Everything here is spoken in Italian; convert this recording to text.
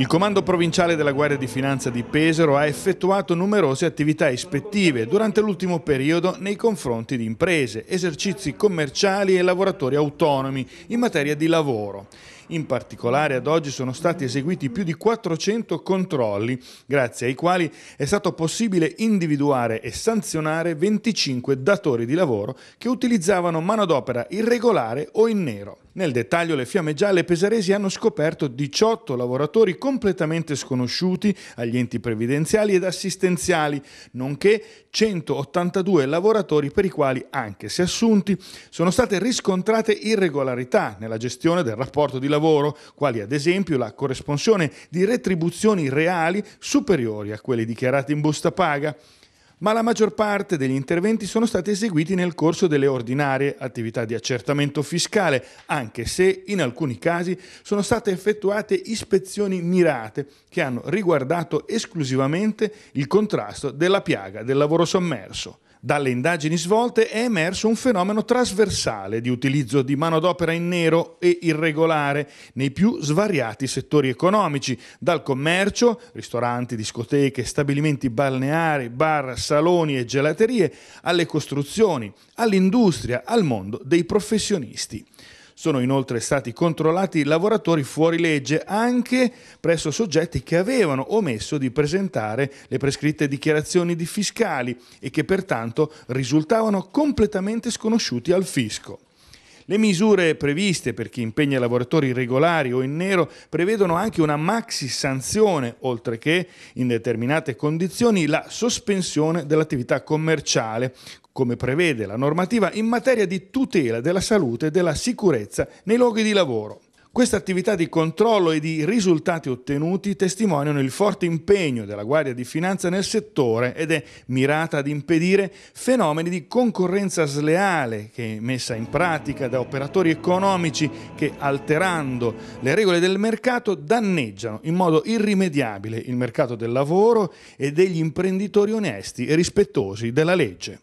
Il Comando Provinciale della Guardia di Finanza di Pesaro ha effettuato numerose attività ispettive durante l'ultimo periodo nei confronti di imprese, esercizi commerciali e lavoratori autonomi in materia di lavoro. In particolare ad oggi sono stati eseguiti più di 400 controlli, grazie ai quali è stato possibile individuare e sanzionare 25 datori di lavoro che utilizzavano manodopera irregolare o in nero. Nel dettaglio le fiamme gialle pesaresi hanno scoperto 18 lavoratori completamente sconosciuti agli enti previdenziali ed assistenziali, nonché 182 lavoratori per i quali, anche se assunti, sono state riscontrate irregolarità nella gestione del rapporto di lavoro, quali ad esempio la corresponsione di retribuzioni reali superiori a quelle dichiarate in busta paga ma la maggior parte degli interventi sono stati eseguiti nel corso delle ordinarie attività di accertamento fiscale, anche se in alcuni casi sono state effettuate ispezioni mirate che hanno riguardato esclusivamente il contrasto della piaga del lavoro sommerso. Dalle indagini svolte è emerso un fenomeno trasversale di utilizzo di manodopera in nero e irregolare nei più svariati settori economici, dal commercio, ristoranti, discoteche, stabilimenti balneari, bar, saloni e gelaterie, alle costruzioni, all'industria, al mondo dei professionisti. Sono inoltre stati controllati lavoratori fuori legge anche presso soggetti che avevano omesso di presentare le prescritte dichiarazioni di fiscali e che pertanto risultavano completamente sconosciuti al fisco. Le misure previste per chi impegna lavoratori irregolari o in nero prevedono anche una maxi sanzione, oltre che, in determinate condizioni, la sospensione dell'attività commerciale, come prevede la normativa in materia di tutela della salute e della sicurezza nei luoghi di lavoro. Questa attività di controllo e di risultati ottenuti testimoniano il forte impegno della Guardia di Finanza nel settore ed è mirata ad impedire fenomeni di concorrenza sleale che è messa in pratica da operatori economici che alterando le regole del mercato danneggiano in modo irrimediabile il mercato del lavoro e degli imprenditori onesti e rispettosi della legge.